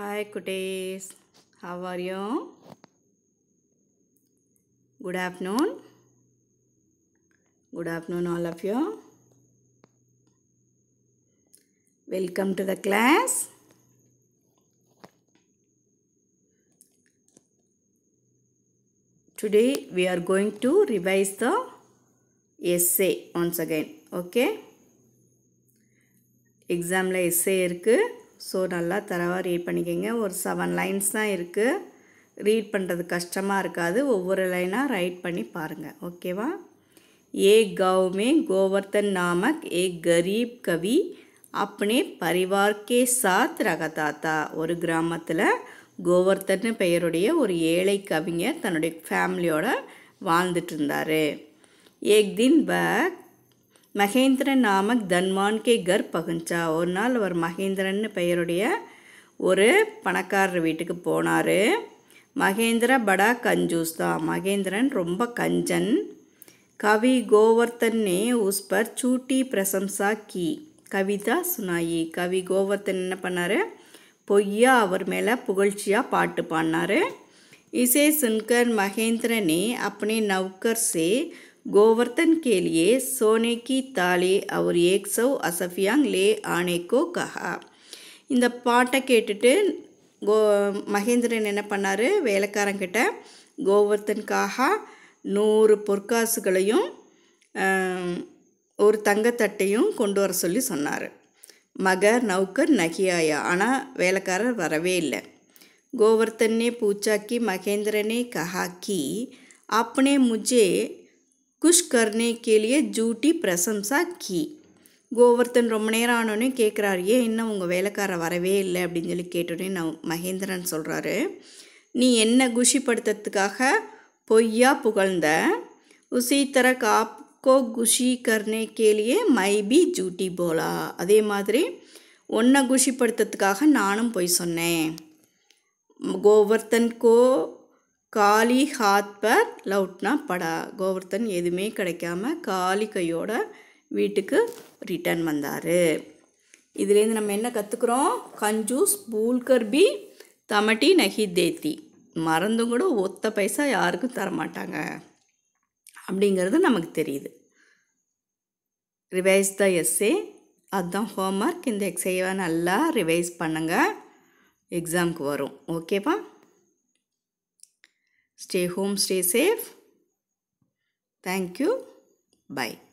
Hi Kutis, how are you? Good afternoon. Good afternoon all of you. Welcome to the class. Today we are going to revise the essay once again. Okay? Examல essay இருக்குது. So நல்லா தரவாக read பண்ணிக்கோங்க ஒரு seven lines தான் இருக்குது read பண்ணுறது கஷ்டமாக இருக்காது ஒவ்வொரு லைனாக ரைட் பண்ணி பாருங்கள் ஓகேவா ஏ கவுமே கோவர்தன் நாமக் ஏ கரீப் கவி कवि பரிவார்க்கே சாத் ரகதாத்தா ஒரு கிராமத்தில் கோவர்தன் பெயருடைய ஒரு ஏழை கவிஞர் தன்னுடைய ஃபேமிலியோடு வாழ்ந்துட்டு இருந்தார் ஏக் தின் பக் மகேந்திர நாமக் தன்வான் கே கர் பகுஞ்சா ஒரு நாள் அவர் மகேந்திரன்னு பெயருடைய ஒரு பணக்காரர் வீட்டுக்கு போனார் மகேந்திர படா கஞ்சூஸ் தான் மகேந்திரன் ரொம்ப கஞ்சன் கவி கோவர்த்தன் நே உஸ் பர் சூட்டி பிரசம்சா கி கவிதா சுனாயி கவி கோவர்த்தன் என்ன பண்ணார் பொய்யா அவர் மேலே புகழ்ச்சியாக பாட்டு பாடினார் இசை சுன்கர் மகேந்திரனே அப்படி நவ்கர் சே கோவர்த்தன் के சோனே கி की அவர் और एक லே असफियांग ले आने இந்த பாட்டை கேட்டுட்டு கோ மகேந்திரன் என்ன பண்ணார் வேலைக்காரங்கிட்ட கோவர்த்தனுக்காக நூறு பொற்காசுகளையும் ஒரு தங்கத்தட்டையும் கொண்டு வர சொல்லி சொன்னார் மகர் நவுக்கர் நகியாயா ஆனால் வேலைக்காரர் வரவே இல்லை கோவர்த்தனே பூச்சாக்கி மகேந்திரனே कि கி ने முஜே குஷ் கர்னே கேலியே ஜூட்டி பிரசம்சா கீ கோவர்த்தன் ரொம்ப நேரம் ஆனோடனே கேட்குறாரு ஏன் இன்னும் உங்கள் வேலைக்கார வரவே இல்லை அப்படின்னு சொல்லி கேட்டோடனே நான் மகேந்திரன் சொல்கிறாரு நீ என்ன குஷிப்படுத்துறதுக்காக பொய்யா புகழ்ந்த உசி தர காப்கோ குஷி கர்னே கேலியே மை பி ஜூட்டி போலா அதே மாதிரி ஒன்றை குஷிப்படுத்துறதுக்காக நானும் பொய் சொன்னேன் கோவர்த்தன் கோ காலி ஹாத் பர் லவுட்னா படா கோவர்த்தன் எதுவுமே கிடைக்காம காலி கையோட வீட்டுக்கு ரிட்டர்ன் வந்தார் இதுலேருந்து நம்ம என்ன கற்றுக்குறோம் கஞ்சூஸ் பூல்கர்பி தமட்டி நகி தேத்தி மறந்தும் கூட ஒத்த பைசா யாருக்கும் தரமாட்டாங்க அப்படிங்கிறது நமக்கு தெரியுது ரிவைஸ் த எஸ்ஸே அதுதான் ஹோம்ஒர்க் இந்த எக்ஸைவை நல்லா ரிவைஸ் பண்ணுங்கள் எக்ஸாமுக்கு வரும் ஓகேப்பா Stay home, stay safe. Thank you. Bye.